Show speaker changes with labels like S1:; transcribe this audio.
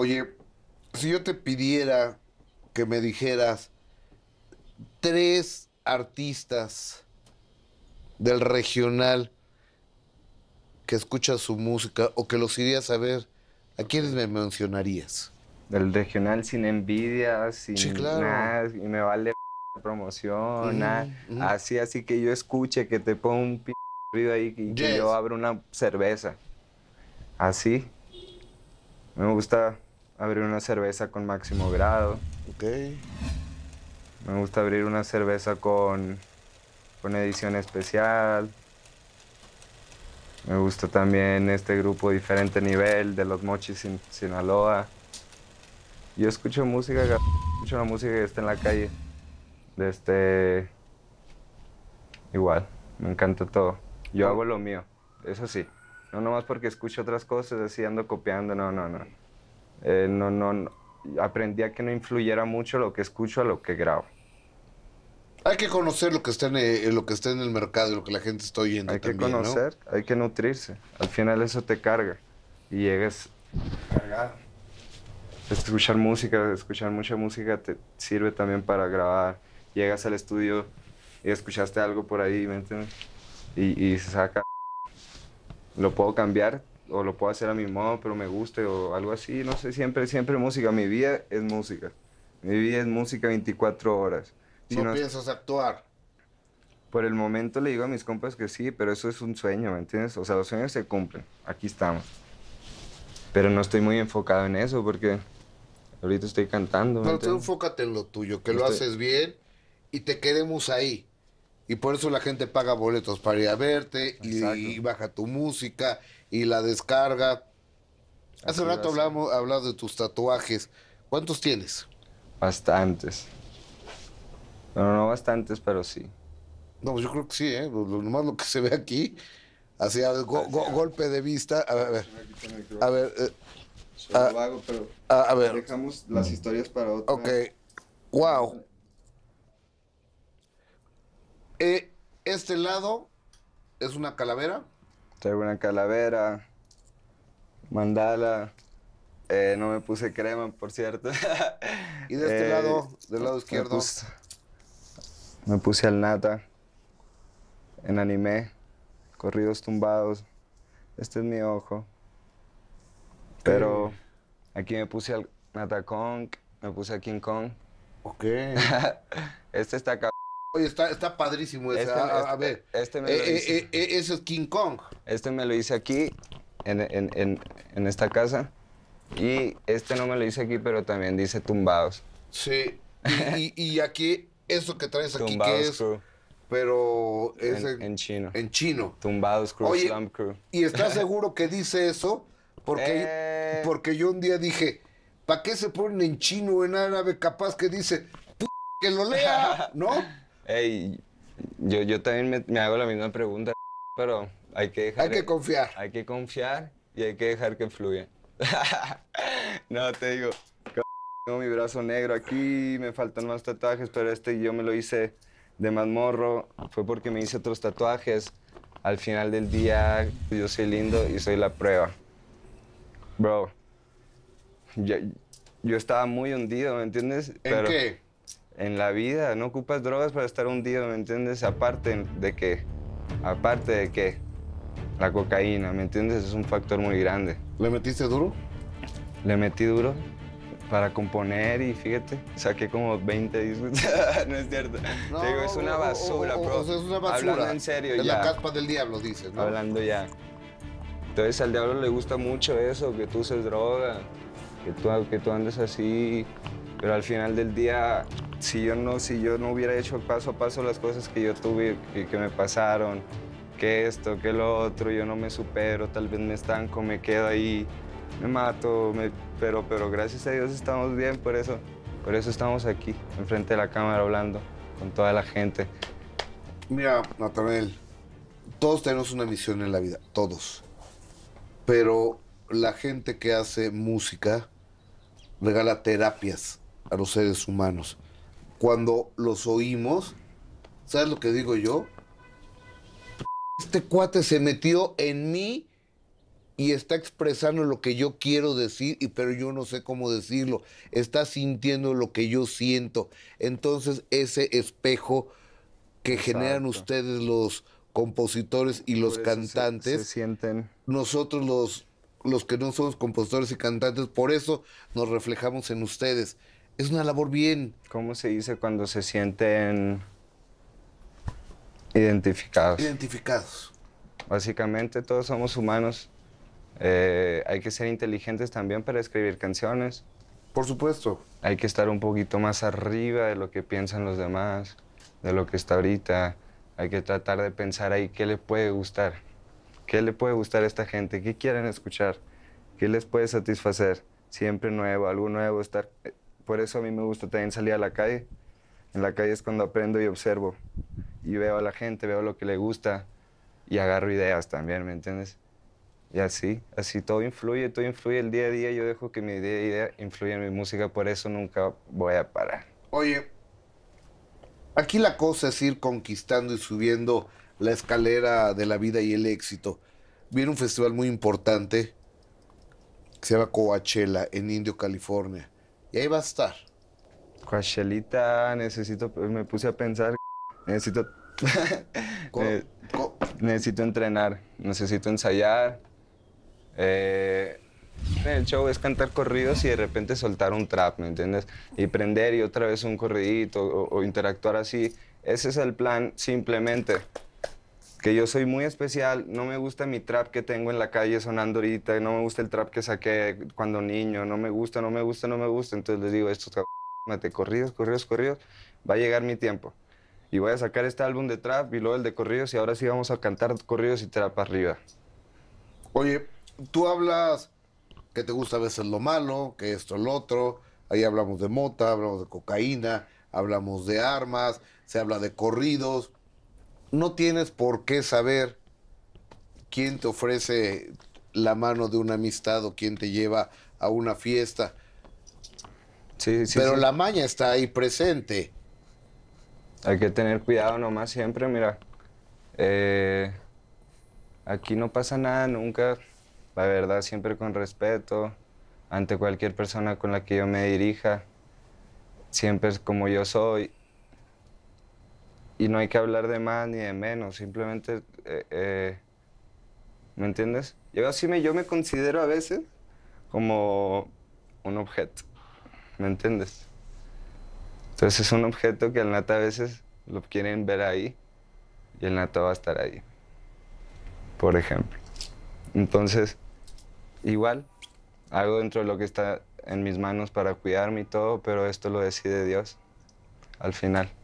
S1: Oye, si yo te pidiera que me dijeras tres artistas del regional que escuchas su música o que los irías a ver, ¿a quiénes me mencionarías? Del regional sin envidia, sin nada, y me vale
S2: promoción, Así, así que yo escuche que te pongo un p ruido ahí y que yo abro una cerveza. Así. Me gusta abrir una cerveza con máximo grado. Ok. Me gusta abrir una cerveza con, edición especial. Me gusta también este grupo Diferente Nivel de los Mochis Sinaloa. Yo escucho música, escucho la música que está en la calle. De este. Igual, me encanta todo. Yo hago lo mío, eso sí. No nomás porque escucho otras cosas, así ando copiando, no, no, no. Eh, no, no, aprendí a que no influyera mucho lo que escucho a lo que grabo.
S1: Hay que conocer lo que está en, eh, lo que está en el mercado, lo que la gente está oyendo. Hay que conocer, hay que nutrirse. Al final eso te carga y llegas
S2: cargado. Escuchar música, escuchar mucha música te sirve también para grabar. Llegas al estudio y escuchaste algo por ahí, ¿me Y, y se saca. Lo puedo cambiar, o lo puedo hacer a mi modo, pero me guste o algo así, no sé, siempre, siempre música, mi vida es música, mi vida es música 24 horas.
S1: Si ¿No, piensas actuar?
S2: Por el momento le digo a mis compas que sí, pero eso es un sueño, ¿me entiendes? O sea, los sueños se cumplen, aquí estamos. Pero no estoy muy enfocado en eso porque ahorita estoy cantando. Entonces
S1: enfócate en lo tuyo, que lo haces bien y te quedemos ahí. Y por eso la gente paga boletos para ir a verte y, baja tu música y la descarga. Hace rato hablamos, hablado de tus tatuajes. ¿Cuántos tienes? Bastantes. No, no bastantes, pero sí. No, pues yo creo que sí, ¿eh? Lo, lo, nomás lo que se ve aquí, así a golpe de vista. A ver, a ver. Eh, a, pero a, ver. Dejamos las historias para otra. Ok. Wow. Eh, este lado es una calavera.
S2: Traigo una calavera, mandala. Eh, no me puse crema, por cierto. y de este eh, lado, del lado izquierdo. Me puse, al nata. En anime. Corridos tumbados. Este es mi ojo. Pero aquí me puse al Nata Kong, me puse a King Kong. Ok. este está acá.
S1: Oye, está, está padrísimo ese. Este este a, ver, este me eh, lo eh,
S2: eh, es King Kong. Este me lo hice aquí, en, esta casa. Y este no me lo hice aquí, pero también dice tumbados.
S1: Sí. Y, aquí, eso que traes aquí, tumbados es? Pero es
S2: en, chino. En chino. Tumbados Crew, Oye, ¿Y estás
S1: seguro que dice eso? Porque, porque yo un día dije, ¿para qué se ponen en chino o en árabe? Capaz que dice, que lo lea, ¿no?
S2: Hey, yo, yo también me, hago la misma pregunta, pero hay que dejar. Hay que confiar. Hay que confiar y hay que dejar que fluya. no, te digo, tengo mi brazo negro aquí, me faltan más tatuajes, pero este yo me lo hice de mazmorro. Fue porque me hice otros tatuajes. Al final del día, yo soy lindo y soy la prueba. Bro, yo, estaba muy hundido, ¿me entiendes? ¿En pero, qué? en la vida. No ocupas drogas para estar hundido, ¿me entiendes? Aparte de que, aparte de que, la cocaína, ¿me entiendes? Es un factor muy grande. ¿Le metiste duro? Le metí duro para componer y fíjate, saqué como 20 discos.
S1: no es cierto. digo, es una basura, bro. es una basura. Hablando en serio es la caspa del diablo, dices, ¿no?
S2: Hablando ya. Entonces al diablo le gusta mucho eso, que tú uses droga, que tú, que tú andes así, pero al final del día si yo no, si yo no hubiera hecho paso a paso las cosas que yo tuve, y que me pasaron, que esto, que lo otro, yo no me supero, tal vez me estanco, me quedo ahí, me mato, me, pero, pero gracias a Dios estamos bien, por eso, por eso estamos aquí, enfrente de la cámara hablando con toda la gente.
S1: Mira, Natanel, todos tenemos una misión en la vida, todos. Pero la gente que hace música regala terapias a los seres humanos cuando los oímos, ¿sabes lo que digo yo? Este cuate se metió en mí y está expresando lo que yo quiero decir, y, pero yo no sé cómo decirlo. Está sintiendo lo que yo siento. Entonces ese espejo que generan ustedes los compositores y los pues, cantantes, sienten. Nosotros los, los que no somos compositores y cantantes, por eso nos reflejamos en ustedes. Es una labor bien. ¿Cómo se dice cuando se sienten
S2: identificados?
S1: Identificados.
S2: Básicamente todos somos humanos. Eh, hay que ser inteligentes también para escribir canciones. Por supuesto. Hay que estar un poquito más arriba de lo que piensan los demás, de lo que está ahorita. Hay que tratar de pensar ahí qué le puede gustar, qué le puede gustar a esta gente, qué quieren escuchar, qué les puede satisfacer. Siempre nuevo, algo nuevo, estar por eso a mí me gusta también salir a la calle. En la calle es cuando aprendo y observo. Y veo a la gente, veo lo que le gusta y agarro ideas también, ¿me entiendes? Y así, así todo influye, todo influye el día a día. Yo dejo que mi
S1: idea, influya en mi música, por eso nunca voy a parar. Oye, aquí la cosa es ir conquistando y subiendo la escalera de la vida y el éxito. Viene un festival muy importante que se llama Coachella en Indio, California. Y ahí va a estar. Coachelita, necesito, me
S2: puse a pensar, necesito, necesito entrenar, necesito ensayar. Eh, el show es cantar corridos y de repente soltar un trap, ¿me entiendes? Y prender y otra vez un corridito o interactuar así. Ese es el plan, simplemente que yo soy muy especial, no me gusta mi trap que tengo en la calle sonando ahorita, no me gusta el trap que saqué cuando niño, no me gusta, no me gusta, no me gusta. Entonces les digo, estos mate corridos, corridos, corridos, va a llegar mi tiempo. Y voy a sacar este álbum de trap y luego el de corridos y ahora sí vamos a cantar corridos y trap
S1: arriba. Oye, tú hablas que te gusta a veces lo malo, que esto, lo otro. Ahí hablamos de mota, hablamos de cocaína, hablamos de armas, se habla de corridos no tienes por qué saber quién te ofrece la mano de una amistad o quién te lleva a una fiesta. Sí, sí, Pero la maña está ahí presente.
S2: Hay que tener cuidado nomás siempre, mira. Eh, aquí no pasa nada nunca. La verdad, siempre con respeto ante cualquier persona con la que yo me dirija. Siempre es como yo soy y no hay que hablar de más ni de menos, simplemente, eh, eh, ¿me entiendes? Yo, así me, yo me considero a veces como un objeto, ¿me entiendes? Entonces es un objeto que el nata a veces lo quieren ver ahí y el nata va a estar ahí, por ejemplo. Entonces, igual, hago dentro de lo que está en mis manos para cuidarme y todo, pero esto lo decide Dios al final.